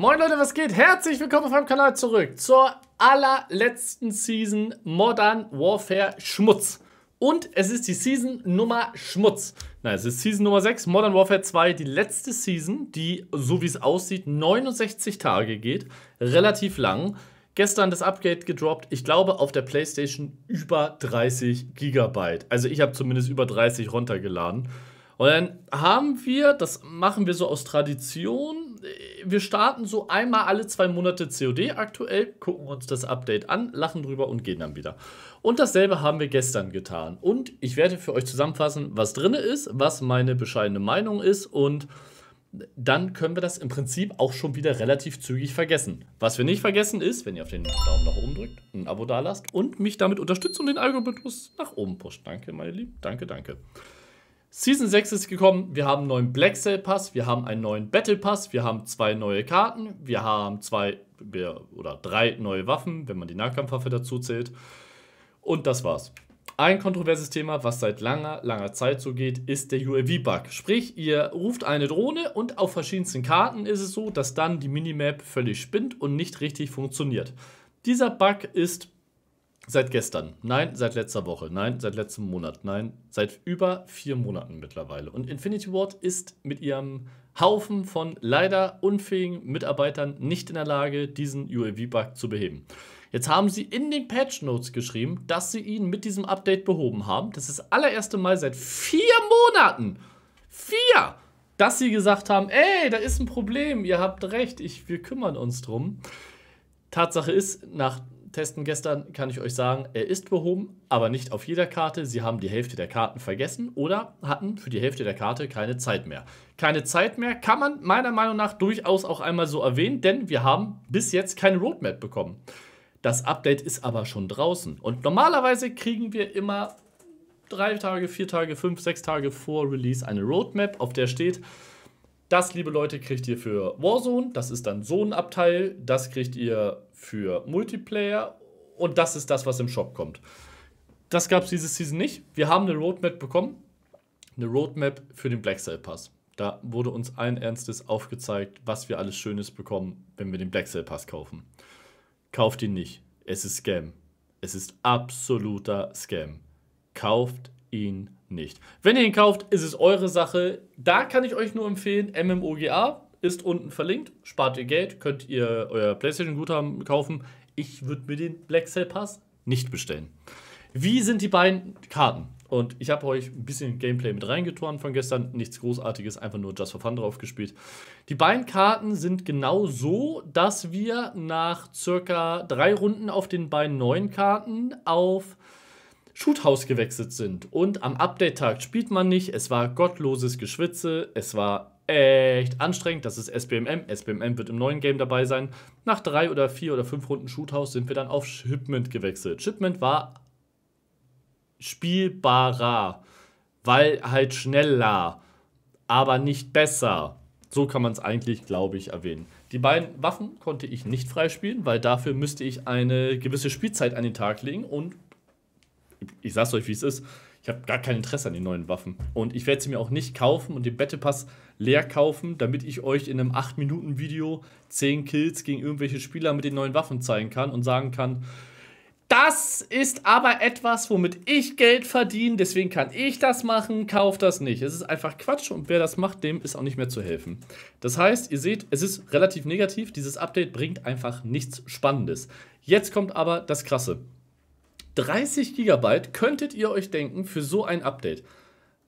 Moin Leute, was geht? Herzlich willkommen auf meinem Kanal zurück zur allerletzten Season Modern Warfare Schmutz. Und es ist die Season Nummer Schmutz. Nein, es ist Season Nummer 6, Modern Warfare 2, die letzte Season, die, so wie es aussieht, 69 Tage geht. Relativ lang. Gestern das Update gedroppt. Ich glaube, auf der PlayStation über 30 Gigabyte. Also ich habe zumindest über 30 runtergeladen. Und dann haben wir, das machen wir so aus Tradition, wir starten so einmal alle zwei Monate COD aktuell, gucken uns das Update an, lachen drüber und gehen dann wieder. Und dasselbe haben wir gestern getan. Und ich werde für euch zusammenfassen, was drin ist, was meine bescheidene Meinung ist und dann können wir das im Prinzip auch schon wieder relativ zügig vergessen. Was wir nicht vergessen ist, wenn ihr auf den Daumen nach oben drückt, ein Abo da lasst und mich damit unterstützt und den Algorithmus nach oben pusht. Danke, meine Lieben. Danke, danke. Season 6 ist gekommen, wir haben einen neuen Black Cell Pass, wir haben einen neuen Battle Pass, wir haben zwei neue Karten, wir haben zwei oder drei neue Waffen, wenn man die Nahkampfwaffe dazu zählt. Und das war's. Ein kontroverses Thema, was seit langer, langer Zeit so geht, ist der UAV-Bug. Sprich, ihr ruft eine Drohne und auf verschiedensten Karten ist es so, dass dann die Minimap völlig spinnt und nicht richtig funktioniert. Dieser Bug ist Seit gestern. Nein, seit letzter Woche. Nein, seit letztem Monat. Nein, seit über vier Monaten mittlerweile. Und Infinity Ward ist mit ihrem Haufen von leider unfähigen Mitarbeitern nicht in der Lage, diesen UAV-Bug zu beheben. Jetzt haben sie in den Patch Notes geschrieben, dass sie ihn mit diesem Update behoben haben. Das ist das allererste Mal seit vier Monaten. Vier! Dass sie gesagt haben, ey, da ist ein Problem, ihr habt recht, ich, wir kümmern uns drum. Tatsache ist, nach Testen gestern kann ich euch sagen, er ist behoben, aber nicht auf jeder Karte. Sie haben die Hälfte der Karten vergessen oder hatten für die Hälfte der Karte keine Zeit mehr. Keine Zeit mehr kann man meiner Meinung nach durchaus auch einmal so erwähnen, denn wir haben bis jetzt keine Roadmap bekommen. Das Update ist aber schon draußen und normalerweise kriegen wir immer drei Tage, vier Tage, fünf, sechs Tage vor Release eine Roadmap, auf der steht, das, liebe Leute, kriegt ihr für Warzone. Das ist dann so ein Abteil. Das kriegt ihr für Multiplayer. Und das ist das, was im Shop kommt. Das gab es dieses Season nicht. Wir haben eine Roadmap bekommen. Eine Roadmap für den Black Sale Pass. Da wurde uns allen Ernstes aufgezeigt, was wir alles Schönes bekommen, wenn wir den Black Sale Pass kaufen. Kauft ihn nicht. Es ist Scam. Es ist absoluter Scam. Kauft ihn nicht. Wenn ihr ihn kauft, ist es eure Sache. Da kann ich euch nur empfehlen, MMOGA ist unten verlinkt. Spart ihr Geld, könnt ihr euer PlayStation-Guthaben kaufen. Ich würde mir den Black Cell Pass nicht bestellen. Wie sind die beiden Karten? Und ich habe euch ein bisschen Gameplay mit reingetan von gestern. Nichts Großartiges, einfach nur Just for Fun drauf gespielt. Die beiden Karten sind genau so, dass wir nach circa drei Runden auf den beiden neuen Karten auf Shoothouse gewechselt sind. Und am Update-Tag spielt man nicht. Es war gottloses Geschwitze. Es war echt anstrengend. Das ist SBMM. SBMM wird im neuen Game dabei sein. Nach drei oder vier oder fünf Runden Shoothouse sind wir dann auf Shipment gewechselt. Shipment war spielbarer, weil halt schneller, aber nicht besser. So kann man es eigentlich, glaube ich, erwähnen. Die beiden Waffen konnte ich nicht freispielen, weil dafür müsste ich eine gewisse Spielzeit an den Tag legen und ich sag's euch, wie es ist. Ich habe gar kein Interesse an den neuen Waffen. Und ich werde sie mir auch nicht kaufen und den Battle Pass leer kaufen, damit ich euch in einem 8-Minuten-Video 10 Kills gegen irgendwelche Spieler mit den neuen Waffen zeigen kann und sagen kann, das ist aber etwas, womit ich Geld verdiene, deswegen kann ich das machen, kauf das nicht. Es ist einfach Quatsch und wer das macht, dem ist auch nicht mehr zu helfen. Das heißt, ihr seht, es ist relativ negativ, dieses Update bringt einfach nichts Spannendes. Jetzt kommt aber das Krasse. 30 Gigabyte könntet ihr euch denken für so ein Update.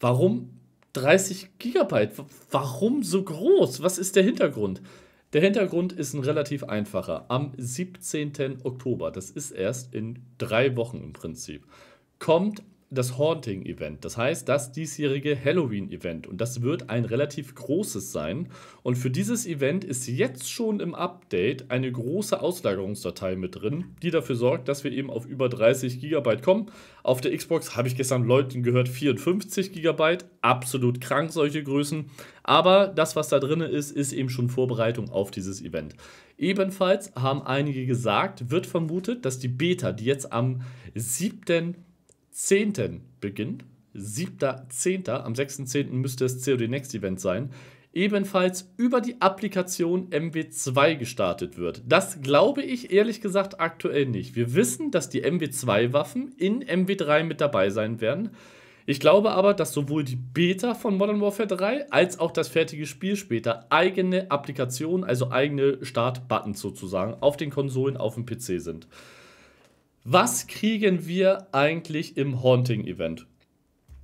Warum 30 Gigabyte? Warum so groß? Was ist der Hintergrund? Der Hintergrund ist ein relativ einfacher. Am 17. Oktober, das ist erst in drei Wochen im Prinzip, kommt das Haunting-Event, das heißt das diesjährige Halloween-Event. Und das wird ein relativ großes sein. Und für dieses Event ist jetzt schon im Update eine große Auslagerungsdatei mit drin, die dafür sorgt, dass wir eben auf über 30 GB kommen. Auf der Xbox habe ich gestern Leuten gehört 54 GB. Absolut krank, solche Größen. Aber das, was da drin ist, ist eben schon Vorbereitung auf dieses Event. Ebenfalls haben einige gesagt, wird vermutet, dass die Beta, die jetzt am 7. 6.10. beginnt. 7.10. Am 6.10. müsste das COD Next Event sein. Ebenfalls über die Applikation MW2 gestartet wird. Das glaube ich ehrlich gesagt aktuell nicht. Wir wissen, dass die MW2-Waffen in MW3 mit dabei sein werden. Ich glaube aber, dass sowohl die Beta von Modern Warfare 3 als auch das fertige Spiel später eigene Applikationen, also eigene Start-Buttons sozusagen, auf den Konsolen, auf dem PC sind was kriegen wir eigentlich im Haunting-Event?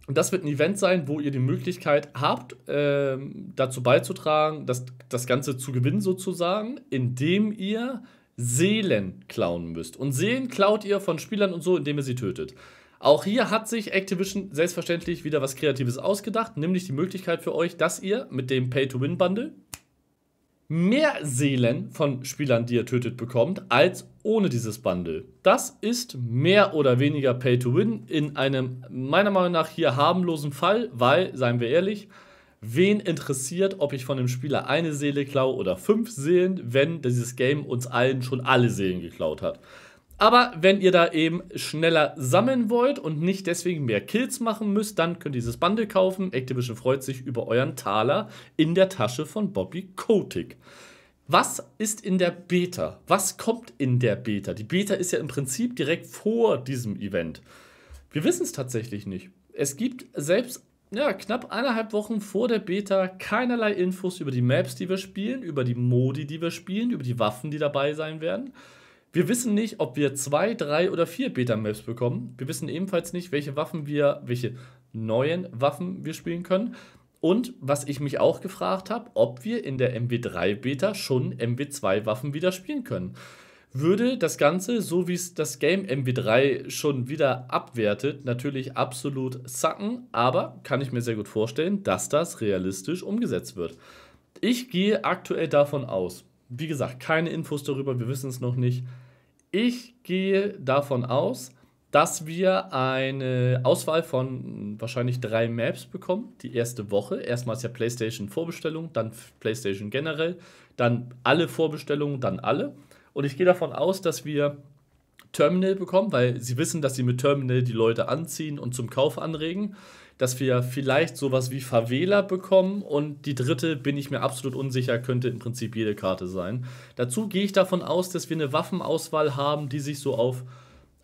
Und das wird ein Event sein, wo ihr die Möglichkeit habt, ähm, dazu beizutragen, das, das Ganze zu gewinnen sozusagen, indem ihr Seelen klauen müsst. Und Seelen klaut ihr von Spielern und so, indem ihr sie tötet. Auch hier hat sich Activision selbstverständlich wieder was Kreatives ausgedacht, nämlich die Möglichkeit für euch, dass ihr mit dem Pay-to-Win-Bundle, mehr Seelen von Spielern, die ihr tötet, bekommt, als ohne dieses Bundle. Das ist mehr oder weniger Pay to Win in einem meiner Meinung nach hier harmlosen Fall, weil, seien wir ehrlich, wen interessiert, ob ich von dem Spieler eine Seele klaue oder fünf Seelen, wenn dieses Game uns allen schon alle Seelen geklaut hat. Aber wenn ihr da eben schneller sammeln wollt und nicht deswegen mehr Kills machen müsst, dann könnt ihr dieses Bundle kaufen. Activision freut sich über euren Taler in der Tasche von Bobby Kotick. Was ist in der Beta? Was kommt in der Beta? Die Beta ist ja im Prinzip direkt vor diesem Event. Wir wissen es tatsächlich nicht. Es gibt selbst ja, knapp eineinhalb Wochen vor der Beta keinerlei Infos über die Maps, die wir spielen, über die Modi, die wir spielen, über die Waffen, die dabei sein werden. Wir wissen nicht, ob wir zwei, drei oder vier Beta-Maps bekommen. Wir wissen ebenfalls nicht, welche Waffen wir, welche neuen Waffen wir spielen können. Und was ich mich auch gefragt habe, ob wir in der MW3-Beta schon MW2-Waffen wieder spielen können. Würde das Ganze, so wie es das Game MW3 schon wieder abwertet, natürlich absolut sacken, aber kann ich mir sehr gut vorstellen, dass das realistisch umgesetzt wird. Ich gehe aktuell davon aus, wie gesagt, keine Infos darüber, wir wissen es noch nicht. Ich gehe davon aus, dass wir eine Auswahl von wahrscheinlich drei Maps bekommen. Die erste Woche. Erstmals ja PlayStation Vorbestellung, dann PlayStation generell, dann alle Vorbestellungen, dann alle. Und ich gehe davon aus, dass wir Terminal bekommen, weil sie wissen, dass sie mit Terminal die Leute anziehen und zum Kauf anregen. Dass wir vielleicht sowas wie Favela bekommen und die dritte, bin ich mir absolut unsicher, könnte im Prinzip jede Karte sein. Dazu gehe ich davon aus, dass wir eine Waffenauswahl haben, die sich so auf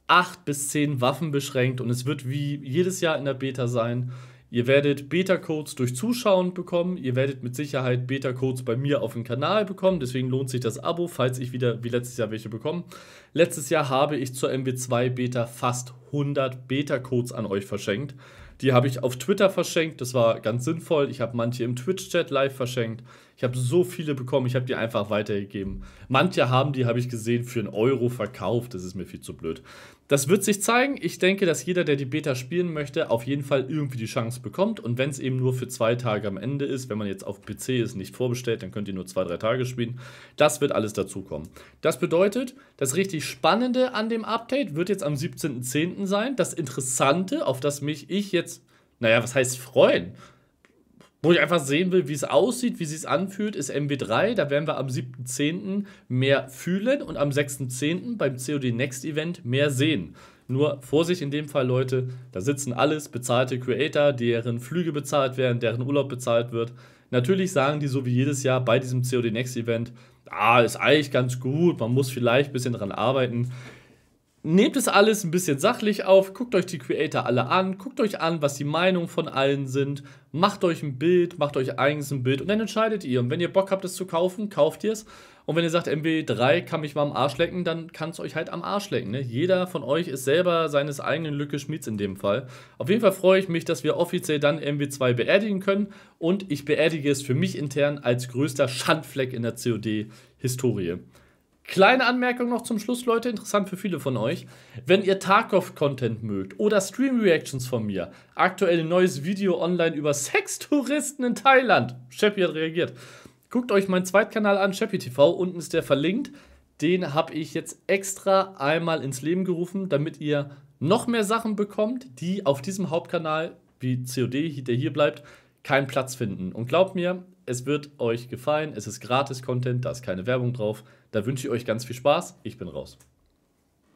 acht bis zehn Waffen beschränkt und es wird wie jedes Jahr in der Beta sein, Ihr werdet Beta-Codes durch Zuschauen bekommen. Ihr werdet mit Sicherheit Beta-Codes bei mir auf dem Kanal bekommen. Deswegen lohnt sich das Abo, falls ich wieder wie letztes Jahr welche bekomme. Letztes Jahr habe ich zur MW2 Beta fast 100 Beta-Codes an euch verschenkt. Die habe ich auf Twitter verschenkt. Das war ganz sinnvoll. Ich habe manche im Twitch-Chat live verschenkt. Ich habe so viele bekommen, ich habe die einfach weitergegeben. Manche haben die, habe ich gesehen, für einen Euro verkauft. Das ist mir viel zu blöd. Das wird sich zeigen. Ich denke, dass jeder, der die Beta spielen möchte, auf jeden Fall irgendwie die Chance bekommt. Und wenn es eben nur für zwei Tage am Ende ist, wenn man jetzt auf PC ist, nicht vorbestellt, dann könnt ihr nur zwei, drei Tage spielen. Das wird alles dazukommen. Das bedeutet, das richtig Spannende an dem Update wird jetzt am 17.10. sein. Das Interessante, auf das mich ich jetzt, naja, was heißt freuen? Wo ich einfach sehen will, wie es aussieht, wie es anfühlt, ist MW3. Da werden wir am 7.10. mehr fühlen und am 6.10. beim COD Next Event mehr sehen. Nur Vorsicht in dem Fall, Leute, da sitzen alles bezahlte Creator, deren Flüge bezahlt werden, deren Urlaub bezahlt wird. Natürlich sagen die so wie jedes Jahr bei diesem COD Next Event, ah, ist eigentlich ganz gut, man muss vielleicht ein bisschen dran arbeiten nehmt es alles ein bisschen sachlich auf, guckt euch die Creator alle an, guckt euch an, was die Meinungen von allen sind, macht euch ein Bild, macht euch eigens ein Bild und dann entscheidet ihr. Und wenn ihr Bock habt, es zu kaufen, kauft ihr es. Und wenn ihr sagt, MW3 kann mich mal am Arsch lecken, dann kann es euch halt am Arsch lecken. Ne? Jeder von euch ist selber seines eigenen Lücke Schmieds in dem Fall. Auf jeden Fall freue ich mich, dass wir offiziell dann MW2 beerdigen können. Und ich beerdige es für mich intern als größter Schandfleck in der COD-Historie. Kleine Anmerkung noch zum Schluss, Leute, interessant für viele von euch. Wenn ihr Tarkov-Content mögt oder Stream-Reactions von mir, aktuell ein neues Video online über Sextouristen in Thailand. Sheppy hat reagiert. Guckt euch meinen Zweitkanal an, Sheppy TV, unten ist der verlinkt. Den habe ich jetzt extra einmal ins Leben gerufen, damit ihr noch mehr Sachen bekommt, die auf diesem Hauptkanal, wie COD, der hier bleibt, keinen Platz finden. Und glaubt mir, es wird euch gefallen. Es ist gratis Content, da ist keine Werbung drauf. Da wünsche ich euch ganz viel Spaß. Ich bin raus.